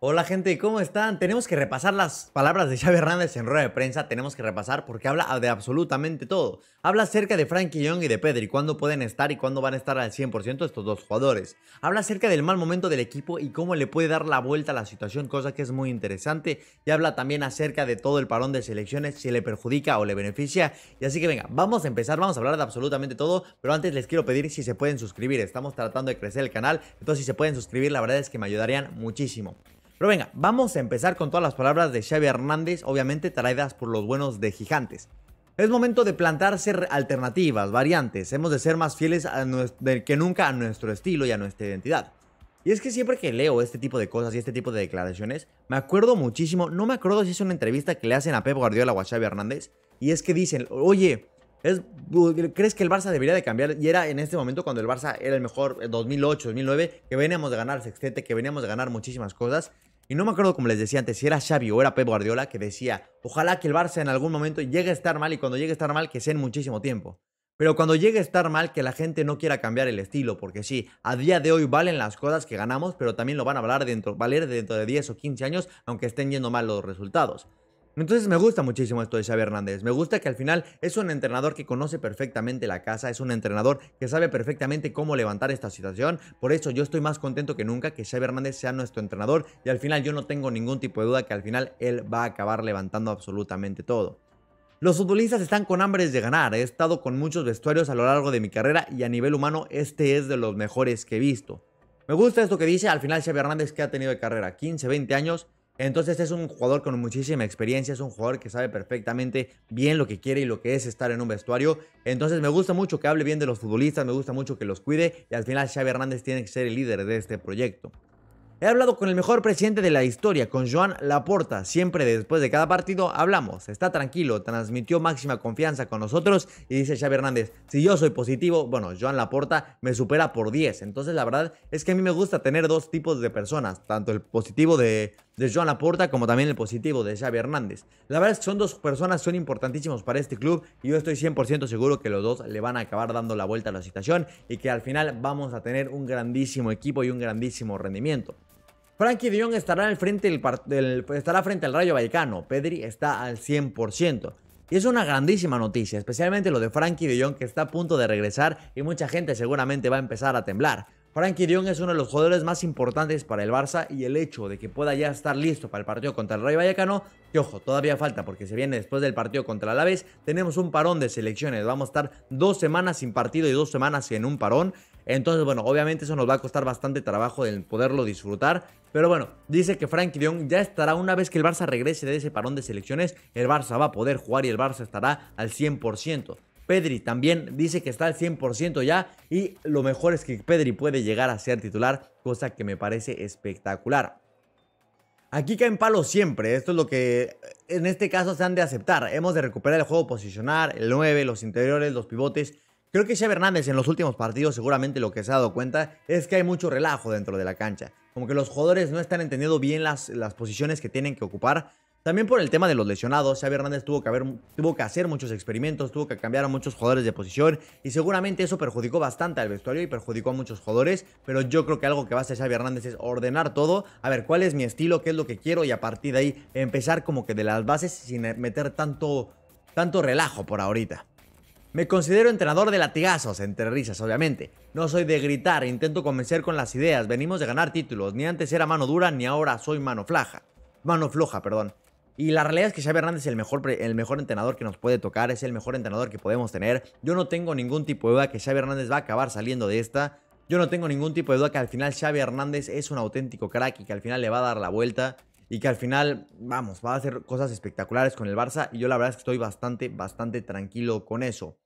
Hola gente, ¿cómo están? Tenemos que repasar las palabras de Xavi Hernández en rueda de prensa, tenemos que repasar porque habla de absolutamente todo. Habla acerca de Frankie Young y de Pedri, cuándo pueden estar y cuándo van a estar al 100% estos dos jugadores. Habla acerca del mal momento del equipo y cómo le puede dar la vuelta a la situación, cosa que es muy interesante. Y habla también acerca de todo el parón de selecciones, si le perjudica o le beneficia. Y así que venga, vamos a empezar, vamos a hablar de absolutamente todo, pero antes les quiero pedir si se pueden suscribir, estamos tratando de crecer el canal, entonces si se pueden suscribir la verdad es que me ayudarían muchísimo. Pero venga, vamos a empezar con todas las palabras de Xavi Hernández, obviamente traídas por los buenos de Gigantes. Es momento de plantarse alternativas, variantes. Hemos de ser más fieles que nunca a nuestro estilo y a nuestra identidad. Y es que siempre que leo este tipo de cosas y este tipo de declaraciones, me acuerdo muchísimo, no me acuerdo si es una entrevista que le hacen a Pep Guardiola o a Xavi Hernández, y es que dicen, oye, ¿crees que el Barça debería de cambiar? Y era en este momento cuando el Barça era el mejor, 2008, eh, 2009, que veníamos de ganar sextete, que veníamos de ganar muchísimas cosas, y no me acuerdo como les decía antes, si era Xavi o era Pep Guardiola que decía, ojalá que el Barça en algún momento llegue a estar mal y cuando llegue a estar mal que sea en muchísimo tiempo. Pero cuando llegue a estar mal que la gente no quiera cambiar el estilo, porque sí, a día de hoy valen las cosas que ganamos, pero también lo van a valer dentro, valer dentro de 10 o 15 años, aunque estén yendo mal los resultados. Entonces me gusta muchísimo esto de Xavi Hernández. Me gusta que al final es un entrenador que conoce perfectamente la casa, es un entrenador que sabe perfectamente cómo levantar esta situación. Por eso yo estoy más contento que nunca que Xavi Hernández sea nuestro entrenador y al final yo no tengo ningún tipo de duda que al final él va a acabar levantando absolutamente todo. Los futbolistas están con hambre de ganar. He estado con muchos vestuarios a lo largo de mi carrera y a nivel humano este es de los mejores que he visto. Me gusta esto que dice al final Xavi Hernández que ha tenido de carrera 15, 20 años entonces es un jugador con muchísima experiencia, es un jugador que sabe perfectamente bien lo que quiere y lo que es estar en un vestuario. Entonces me gusta mucho que hable bien de los futbolistas, me gusta mucho que los cuide y al final Xavi Hernández tiene que ser el líder de este proyecto. He hablado con el mejor presidente de la historia, con Joan Laporta. Siempre después de cada partido hablamos. Está tranquilo, transmitió máxima confianza con nosotros y dice Xavi Hernández, si yo soy positivo, bueno, Joan Laporta me supera por 10. Entonces la verdad es que a mí me gusta tener dos tipos de personas, tanto el positivo de de Joan Laporta como también el positivo de Xavi Hernández. La verdad es que son dos personas, son importantísimos para este club y yo estoy 100% seguro que los dos le van a acabar dando la vuelta a la situación y que al final vamos a tener un grandísimo equipo y un grandísimo rendimiento. Frankie de Jong estará, al frente estará frente al Rayo Vallecano, Pedri está al 100%. Y es una grandísima noticia, especialmente lo de Frankie de Jong que está a punto de regresar y mucha gente seguramente va a empezar a temblar. Frankie Dion es uno de los jugadores más importantes para el Barça y el hecho de que pueda ya estar listo para el partido contra el rey Vallecano, que ojo, todavía falta porque se viene después del partido contra el Alavés, tenemos un parón de selecciones, vamos a estar dos semanas sin partido y dos semanas en un parón, entonces bueno, obviamente eso nos va a costar bastante trabajo el poderlo disfrutar, pero bueno, dice que Frankie Dion ya estará una vez que el Barça regrese de ese parón de selecciones, el Barça va a poder jugar y el Barça estará al 100%. Pedri también dice que está al 100% ya y lo mejor es que Pedri puede llegar a ser titular, cosa que me parece espectacular. Aquí caen palos siempre, esto es lo que eh, en este caso se han de aceptar. Hemos de recuperar el juego posicionar, el 9, los interiores, los pivotes. Creo que ya Hernández en los últimos partidos seguramente lo que se ha dado cuenta es que hay mucho relajo dentro de la cancha. Como que los jugadores no están entendiendo bien las posiciones que tienen que ocupar también por el tema de los lesionados, Xavi Hernández tuvo que, haber, tuvo que hacer muchos experimentos, tuvo que cambiar a muchos jugadores de posición y seguramente eso perjudicó bastante al vestuario y perjudicó a muchos jugadores, pero yo creo que algo que va a hacer Xavi Hernández es ordenar todo, a ver cuál es mi estilo, qué es lo que quiero y a partir de ahí empezar como que de las bases sin meter tanto, tanto relajo por ahorita. Me considero entrenador de latigazos, entre risas obviamente. No soy de gritar, intento convencer con las ideas, venimos de ganar títulos, ni antes era mano dura ni ahora soy mano flaja. Mano floja, perdón. Y la realidad es que Xavi Hernández es el mejor, el mejor entrenador que nos puede tocar, es el mejor entrenador que podemos tener. Yo no tengo ningún tipo de duda que Xavi Hernández va a acabar saliendo de esta. Yo no tengo ningún tipo de duda que al final Xavi Hernández es un auténtico crack y que al final le va a dar la vuelta y que al final, vamos, va a hacer cosas espectaculares con el Barça y yo la verdad es que estoy bastante, bastante tranquilo con eso.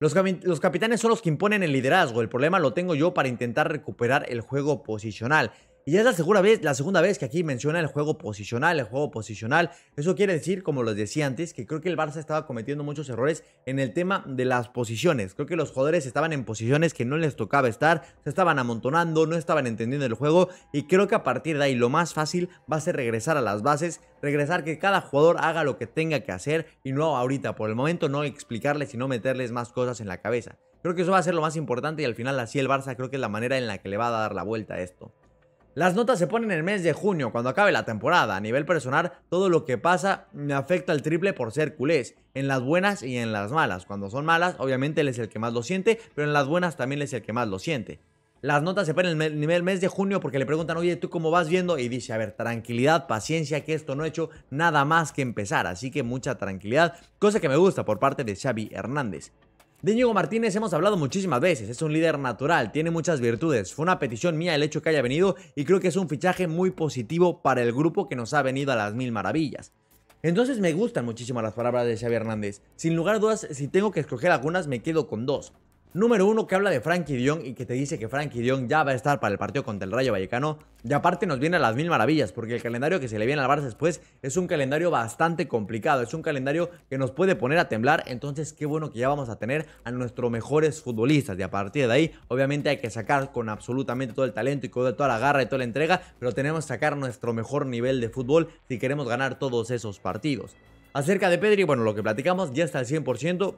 Los, los, capitanes son los que imponen el liderazgo, el problema lo tengo yo para intentar recuperar el juego posicional. Y es la segunda, vez, la segunda vez que aquí menciona el juego posicional, el juego posicional. Eso quiere decir, como les decía antes, que creo que el Barça estaba cometiendo muchos errores en el tema de las posiciones. Creo que los jugadores estaban en posiciones que no les tocaba estar, se estaban amontonando, no estaban entendiendo el juego. Y creo que a partir de ahí lo más fácil va a ser regresar a las bases, regresar que cada jugador haga lo que tenga que hacer y no ahorita, por el momento, no explicarles y no meterles más cosas en la cabeza. Creo que eso va a ser lo más importante y al final así el Barça creo que es la manera en la que le va a dar la vuelta a esto. Las notas se ponen en el mes de junio, cuando acabe la temporada. A nivel personal, todo lo que pasa me afecta al triple por ser culés, en las buenas y en las malas. Cuando son malas, obviamente él es el que más lo siente, pero en las buenas también es el que más lo siente. Las notas se ponen en el mes de junio porque le preguntan, oye, ¿tú cómo vas viendo? Y dice, a ver, tranquilidad, paciencia, que esto no he hecho nada más que empezar. Así que mucha tranquilidad, cosa que me gusta por parte de Xavi Hernández. De Diego Martínez hemos hablado muchísimas veces, es un líder natural, tiene muchas virtudes. Fue una petición mía el hecho que haya venido y creo que es un fichaje muy positivo para el grupo que nos ha venido a las mil maravillas. Entonces me gustan muchísimo las palabras de Xavi Hernández. Sin lugar a dudas, si tengo que escoger algunas me quedo con dos. Número uno, que habla de Frankie Dion y que te dice que Frankie Dion ya va a estar para el partido contra el Rayo Vallecano. Y aparte nos viene a las mil maravillas, porque el calendario que se le viene al Barça después es un calendario bastante complicado. Es un calendario que nos puede poner a temblar. Entonces, qué bueno que ya vamos a tener a nuestros mejores futbolistas. Y a partir de ahí, obviamente hay que sacar con absolutamente todo el talento y con toda la garra y toda la entrega, pero tenemos que sacar nuestro mejor nivel de fútbol si queremos ganar todos esos partidos. Acerca de Pedri, bueno, lo que platicamos ya está al 100%.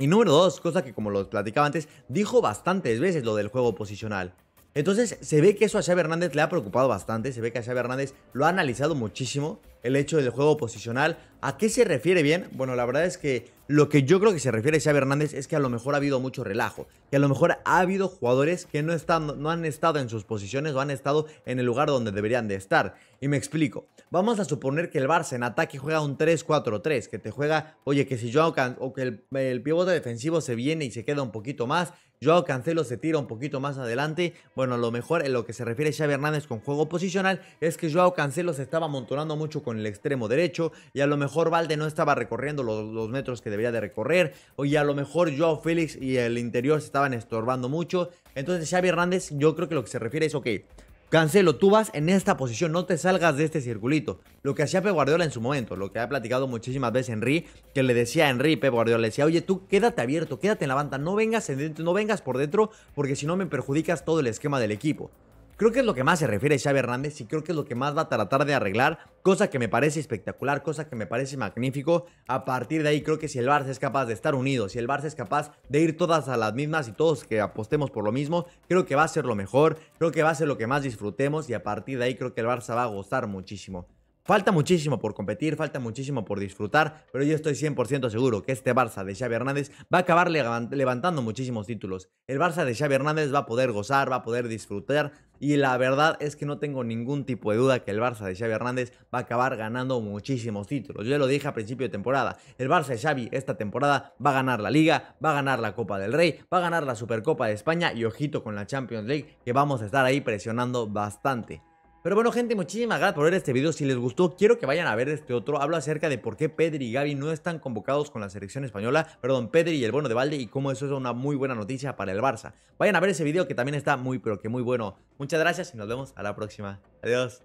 Y número dos, cosa que como lo platicaba antes, dijo bastantes veces lo del juego posicional. Entonces se ve que eso a Xavi Hernández le ha preocupado bastante, se ve que a Xavi Hernández lo ha analizado muchísimo el hecho del juego posicional. ¿A qué se refiere bien? Bueno, la verdad es que lo que yo creo que se refiere Xavi Hernández es que a lo mejor ha habido mucho relajo, que a lo mejor ha habido jugadores que no, están, no han estado en sus posiciones o han estado en el lugar donde deberían de estar. Y me explico. Vamos a suponer que el Barça en ataque juega un 3-4-3, que te juega, oye, que si Joao Cancelo o que el, pivote defensivo se viene y se queda un poquito más, Joao Cancelo se tira un poquito más adelante. Bueno, a lo mejor en lo que se refiere Xavi Hernández con juego posicional es que Joao Cancelo se estaba amontonando mucho en el extremo derecho, y a lo mejor Valde no estaba recorriendo los, metros que debería de recorrer, o y a lo mejor Joao Félix y el interior se estaban estorbando mucho. Entonces Xavi Hernández, yo creo que lo que se refiere es, ok, Cancelo, tú vas en esta posición, no te salgas de este circulito. Lo que hacía Pep Guardiola en su momento, lo que ha platicado muchísimas veces Henry, que le decía a Henry, Pep Guardiola le decía, oye, tú quédate abierto, quédate en la banda, no vengas, en no vengas por dentro, porque si no me perjudicas todo el esquema del equipo. Creo que es lo que más se refiere Xavi Hernández y creo que es lo que más va a tratar de arreglar, cosa que me parece espectacular, cosa que me parece magnífico. A partir de ahí creo que si el Barça es capaz de estar unidos, si el Barça es capaz de ir todas a las mismas y todos que apostemos por lo mismo, creo que va a ser lo mejor, creo que va a ser lo que más disfrutemos y a partir de ahí creo que el Barça va a gozar muchísimo. Falta muchísimo por competir, falta muchísimo por disfrutar, pero yo estoy 100% seguro que este Barça de Xavi Hernández va a acabar levantando muchísimos títulos. El Barça de Xavi Hernández va a poder gozar, va a poder disfrutar, y la verdad es que no tengo ningún tipo de duda que el Barça de Xavi Hernández va a acabar ganando muchísimos títulos. Yo ya lo dije a principio de temporada. El Barça de Xavi esta temporada va a ganar la Liga, va a ganar la Copa del Rey, va a ganar la Supercopa de España y ojito con la Champions League que vamos a estar ahí presionando bastante. Pero bueno gente, muchísimas gracias por ver este video, si les gustó quiero que vayan a ver este otro, hablo acerca de por qué Pedri y Gaby no están convocados con la selección española, perdón, Pedri y el bueno de Valde y cómo eso es una muy buena noticia para el Barça. Vayan a ver ese video que también está muy pero que muy bueno. Muchas gracias y nos vemos a la próxima. Adiós.